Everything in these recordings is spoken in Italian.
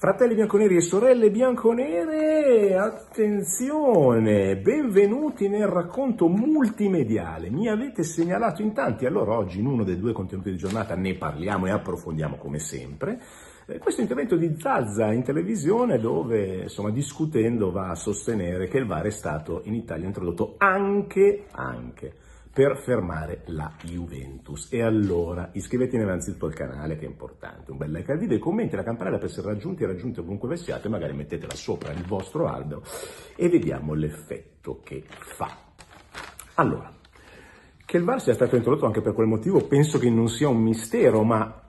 Fratelli bianconeri e sorelle bianconere, attenzione, benvenuti nel racconto multimediale. Mi avete segnalato in tanti, allora oggi in uno dei due contenuti di giornata ne parliamo e approfondiamo come sempre. Eh, questo intervento di Zazza in televisione dove, insomma, discutendo va a sostenere che il VAR è stato in Italia introdotto anche, anche per fermare la Juventus. E allora iscrivetevi innanzitutto al canale che è importante, un bel like al video e commenti la campanella per essere raggiunti e raggiunti ovunque siate, magari mettetela sopra il vostro albero e vediamo l'effetto che fa. Allora, che il VAR sia stato introdotto anche per quel motivo penso che non sia un mistero, ma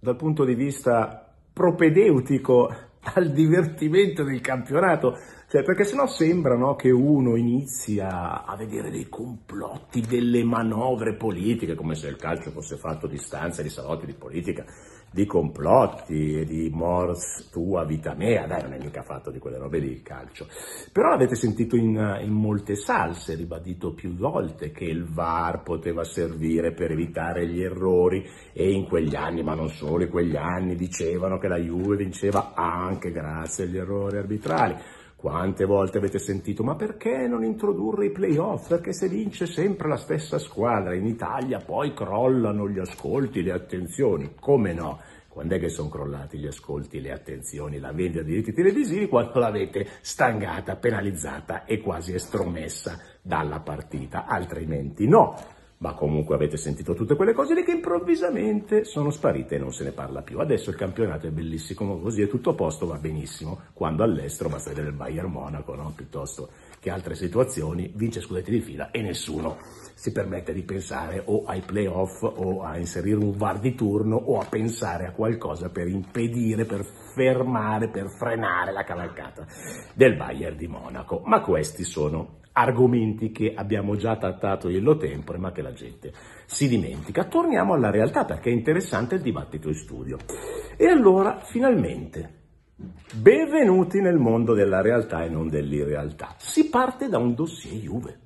dal punto di vista propedeutico al divertimento del campionato, cioè, perché sennò sembra no, che uno inizi a, a, vedere dei complotti, delle manovre politiche, come se il calcio fosse fatto di stanze, di salotti, di politica di complotti e di mors tua vita mea, dai non è mica fatto di quelle robe lì il calcio, però avete sentito in, in molte salse, ribadito più volte che il VAR poteva servire per evitare gli errori e in quegli anni, ma non solo in quegli anni, dicevano che la Juve vinceva anche grazie agli errori arbitrali. Quante volte avete sentito, ma perché non introdurre i playoff? Perché se vince sempre la stessa squadra in Italia poi crollano gli ascolti, le attenzioni. Come no? Quando è che sono crollati gli ascolti, le attenzioni, la vendita di diritti televisivi? Quando l'avete stangata, penalizzata e quasi estromessa dalla partita. Altrimenti no ma comunque avete sentito tutte quelle cose lì che improvvisamente sono sparite e non se ne parla più. Adesso il campionato è bellissimo così, è tutto a posto, va benissimo, quando all'estero basta vedere il Bayern Monaco, no? piuttosto che altre situazioni, vince scudetti di fila e nessuno si permette di pensare o ai playoff o a inserire un VAR di turno o a pensare a qualcosa per impedire, per fermare, per frenare la cavalcata del Bayern di Monaco. Ma questi sono argomenti che abbiamo già trattato illo tempore ma che la gente si dimentica. Torniamo alla realtà perché è interessante il dibattito in studio. E allora, finalmente, benvenuti nel mondo della realtà e non dell'irrealtà. Si parte da un dossier Juve,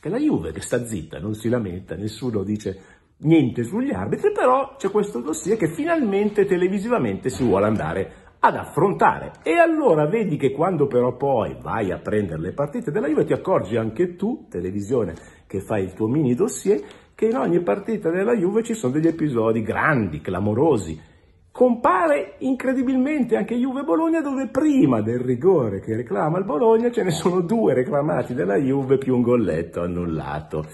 che è la Juve che sta zitta, non si lamenta, nessuno dice niente sugli arbitri, però c'è questo dossier che finalmente televisivamente si vuole andare ad affrontare. E allora vedi che quando però poi vai a prendere le partite della Juve ti accorgi anche tu, televisione che fai il tuo mini dossier, che in ogni partita della Juve ci sono degli episodi grandi, clamorosi. Compare incredibilmente anche Juve-Bologna dove prima del rigore che reclama il Bologna ce ne sono due reclamati della Juve più un golletto annullato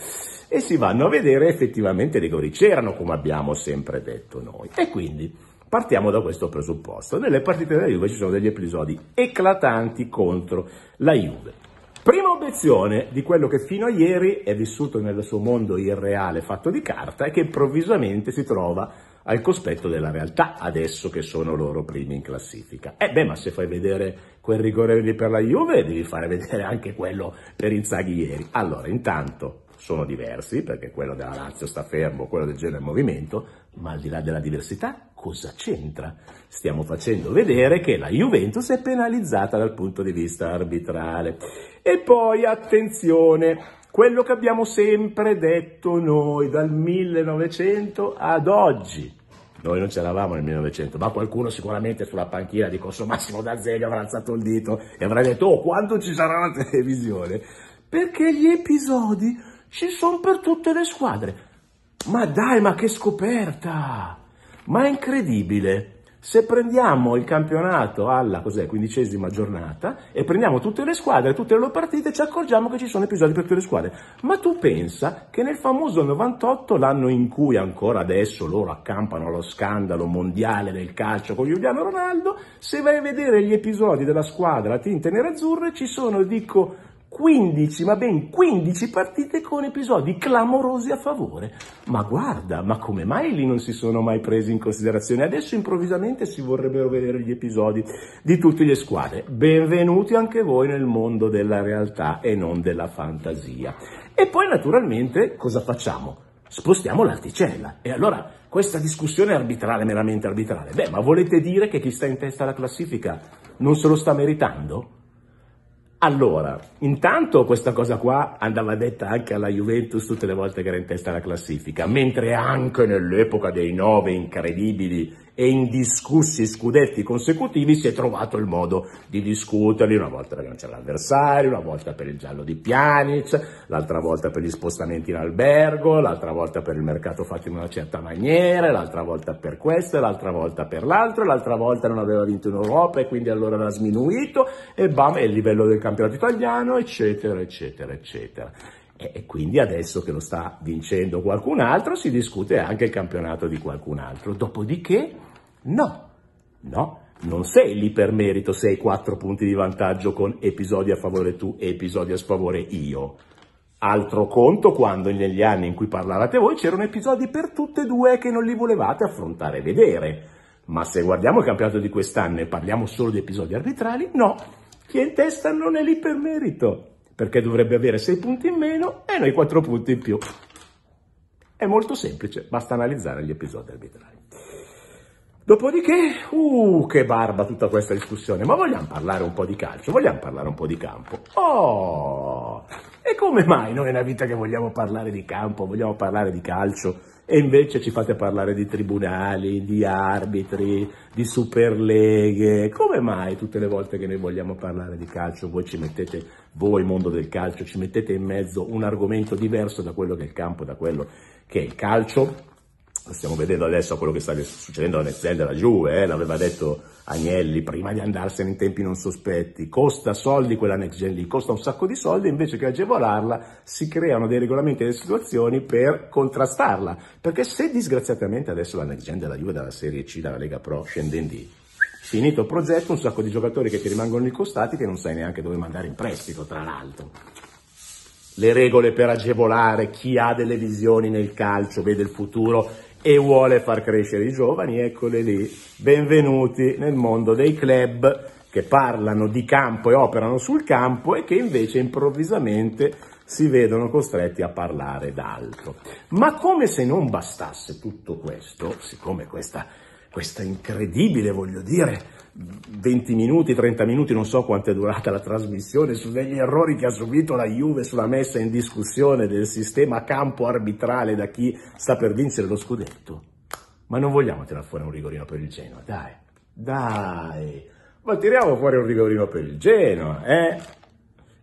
e si vanno a vedere effettivamente i rigori c'erano come abbiamo sempre detto noi e quindi Partiamo da questo presupposto. Nelle partite della Juve ci sono degli episodi eclatanti contro la Juve. Prima obiezione di quello che fino a ieri è vissuto nel suo mondo irreale fatto di carta e che improvvisamente si trova al cospetto della realtà adesso che sono loro primi in classifica. Eh beh, ma se fai vedere quel rigore lì per la Juve devi fare vedere anche quello per Inzaghi ieri. Allora, intanto sono diversi, perché quello della Lazio sta fermo, quello del genere in movimento, ma al di là della diversità cosa c'entra? Stiamo facendo vedere che la Juventus è penalizzata dal punto di vista arbitrale. E poi attenzione, quello che abbiamo sempre detto noi dal 1900 ad oggi. Noi non c'eravamo nel 1900, ma qualcuno sicuramente sulla panchina di Corso Massimo D'Azeglio avrà alzato il dito e avrà detto, oh, quando ci sarà la televisione? Perché gli episodi ci sono per tutte le squadre. Ma dai, ma che scoperta! Ma è incredibile. Se prendiamo il campionato alla quindicesima giornata e prendiamo tutte le squadre, tutte le loro partite, ci accorgiamo che ci sono episodi per tutte le squadre. Ma tu pensa che nel famoso 98, l'anno in cui ancora adesso loro accampano lo scandalo mondiale del calcio con Giuliano Ronaldo, se vai a vedere gli episodi della squadra tinte tinta nerazzurra, ci sono, dico, 15, ma ben 15 partite con episodi clamorosi a favore. Ma guarda, ma come mai lì non si sono mai presi in considerazione? Adesso improvvisamente si vorrebbero vedere gli episodi di tutte le squadre. Benvenuti anche voi nel mondo della realtà e non della fantasia. E poi naturalmente cosa facciamo? spostiamo l'articella. E allora questa discussione arbitrale, meramente arbitrale, beh, ma volete dire che chi sta in testa alla classifica non se lo sta meritando? Allora, intanto questa cosa qua andava detta anche alla Juventus tutte le volte che era in testa alla classifica, mentre anche nell'epoca dei nove incredibili e indiscussi scudetti consecutivi si è trovato il modo di discuterli una volta ragazzi all'avversario, una volta per il giallo di Pjanic, l'altra volta per gli spostamenti in albergo, l'altra volta per il mercato fatto in una certa maniera, l'altra volta per questo, l'altra volta per l'altro, l'altra volta non aveva vinto in Europa e quindi allora era sminuito e bam, è il livello del campionato italiano, eccetera, eccetera, eccetera. E quindi adesso che lo sta vincendo qualcun altro si discute anche il campionato di qualcun altro. Dopodiché no, no, non sei lì per merito, sei quattro punti di vantaggio con episodi a favore tu e episodi a sfavore io. Altro conto quando negli anni in cui parlavate voi c'erano episodi per tutte e due che non li volevate affrontare e vedere. Ma se guardiamo il campionato di quest'anno e parliamo solo di episodi arbitrali, no, chi è in testa non è lì per merito perché dovrebbe avere 6 punti in meno e noi 4 punti in più. È molto semplice, basta analizzare gli episodi arbitrari. Dopodiché, uh, che barba tutta questa discussione, ma vogliamo parlare un po' di calcio, vogliamo parlare un po' di campo. Oh! E come mai noi nella vita che vogliamo parlare di campo, vogliamo parlare di calcio e invece ci fate parlare di tribunali, di arbitri, di superleghe? Come mai tutte le volte che noi vogliamo parlare di calcio voi ci mettete, voi mondo del calcio, ci mettete in mezzo un argomento diverso da quello che è il campo, da quello che è il calcio? stiamo vedendo adesso quello che sta succedendo alle aziende della Juve, eh, l'aveva detto Agnelli, prima di andarsene in tempi non sospetti, costa soldi quella next gen lì, costa un sacco di soldi, invece che agevolarla si creano dei regolamenti e delle situazioni per contrastarla, perché se disgraziatamente adesso la next gen della Juve dalla Serie C, dalla Lega Pro scende in D, finito il progetto, un sacco di giocatori che ti rimangono incostati che non sai neanche dove mandare in prestito, tra l'altro le regole per agevolare chi ha delle visioni nel calcio, vede il futuro e vuole far crescere i giovani, eccole lì, benvenuti nel mondo dei club che parlano di campo e operano sul campo e che invece improvvisamente si vedono costretti a parlare d'altro. Ma come se non bastasse tutto questo, siccome questa questa incredibile, voglio dire, 20 minuti, 30 minuti, non so quanto è durata la trasmissione, su degli errori che ha subito la Juve sulla messa in discussione del sistema campo arbitrale da chi sta per vincere lo scudetto. Ma non vogliamo tirare fuori un rigorino per il Genoa, dai, dai, ma tiriamo fuori un rigorino per il Genoa, eh?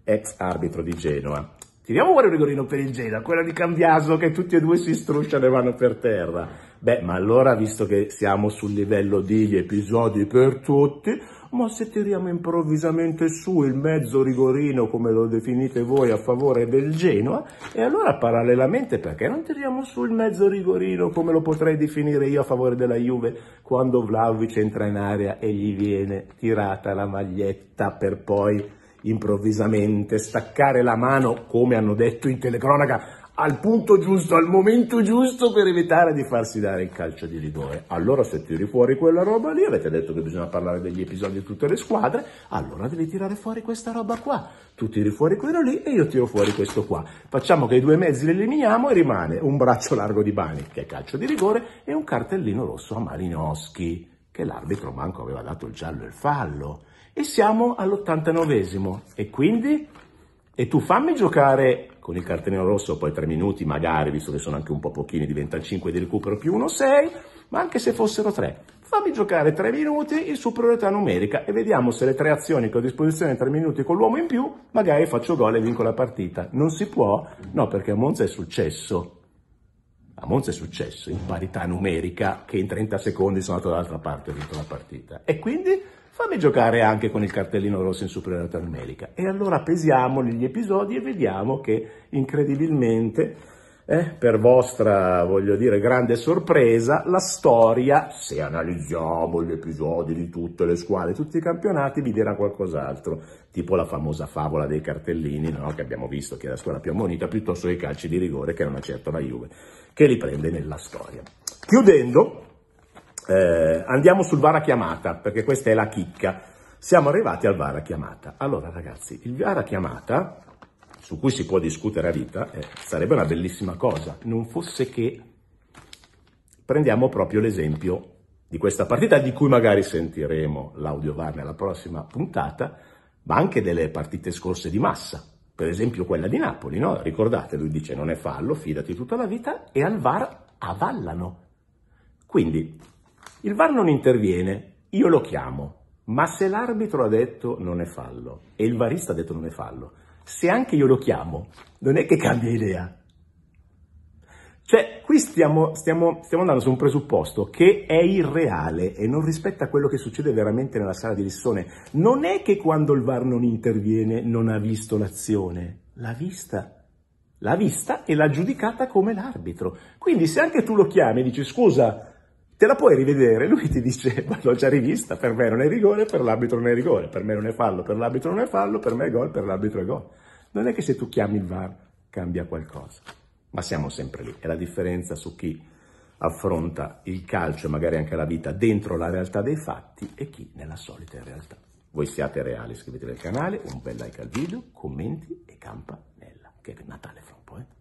Ex arbitro di Genoa, Tiriamo fuori un rigorino per il Genoa, quella di Cambiaso che tutti e due si strusciano e vanno per terra. Beh, ma allora, visto che siamo sul livello degli episodi per tutti, ma se tiriamo improvvisamente su il mezzo rigorino, come lo definite voi, a favore del Genoa, e allora parallelamente perché non tiriamo su il mezzo rigorino, come lo potrei definire io a favore della Juve, quando Vlaovic entra in area e gli viene tirata la maglietta per poi improvvisamente, staccare la mano, come hanno detto in telecronaca, al punto giusto, al momento giusto per evitare di farsi dare il calcio di rigore. Allora se tiri fuori quella roba lì, avete detto che bisogna parlare degli episodi di tutte le squadre, allora devi tirare fuori questa roba qua. Tu tiri fuori quello lì e io tiro fuori questo qua. Facciamo che i due mezzi li eliminiamo e rimane un braccio largo di Bani, che è calcio di rigore, e un cartellino rosso a Malinowski che l'arbitro manco aveva dato il giallo e il fallo. E siamo all'89esimo. E quindi? E tu fammi giocare con il cartellino rosso poi tre minuti magari, visto che sono anche un po' pochini, diventa 5 di recupero più 1, 6, ma anche se fossero 3. Fammi giocare 3 minuti in superiorità numerica e vediamo se le tre azioni che ho a disposizione in 3 minuti con l'uomo in più, magari faccio gol e vinco la partita. Non si può? No, perché a Monza è successo. A Monza è successo in parità numerica che in 30 secondi sono andato dall'altra parte e ho vinto la partita. E quindi fammi giocare anche con il cartellino rosso in superiorità numerica. E allora pesiamo gli episodi e vediamo che incredibilmente, eh, per vostra, voglio dire, grande sorpresa, la storia, se analizziamo gli episodi di tutte le squadre, tutti i campionati, vi dirà qualcos'altro, tipo la famosa favola dei cartellini, no? che abbiamo visto che è la squadra più ammonita, piuttosto che i calci di rigore che non accertano la Juve che riprende nella storia. Chiudendo, eh, andiamo sul VAR a chiamata, perché questa è la chicca. Siamo arrivati al VAR a chiamata. Allora ragazzi, il VAR a chiamata, su cui si può discutere a vita, eh, sarebbe una bellissima cosa, non fosse che prendiamo proprio l'esempio di questa partita, di cui magari sentiremo l'audio VAR nella prossima puntata, ma anche delle partite scorse di massa, per esempio quella di Napoli, no? Ricordate, lui dice non è fallo, fidati tutta la vita e al VAR avallano. Quindi il VAR non interviene, io lo chiamo, ma se l'arbitro ha detto non è fallo e il varista ha detto non è fallo, se anche io lo chiamo, non è che cambia idea, cioè, qui stiamo, stiamo, stiamo, andando su un presupposto che è irreale e non rispetta quello che succede veramente nella sala di Lissone. Non è che quando il VAR non interviene non ha visto l'azione, l'ha vista. L'ha vista e l'ha giudicata come l'arbitro. Quindi se anche tu lo chiami e dici scusa, te la puoi rivedere, lui ti dice ma l'ho già rivista, per me non è rigore, per l'arbitro non è rigore, per me non è fallo, per l'arbitro non è fallo, per me è gol, per l'arbitro è gol. Non è che se tu chiami il VAR cambia qualcosa ma siamo sempre lì. È la differenza su chi affronta il calcio e magari anche la vita dentro la realtà dei fatti e chi nella solita realtà. Voi siate reali, iscrivetevi al canale, un bel like al video, commenti e campanella, che è Natale fra un po', eh?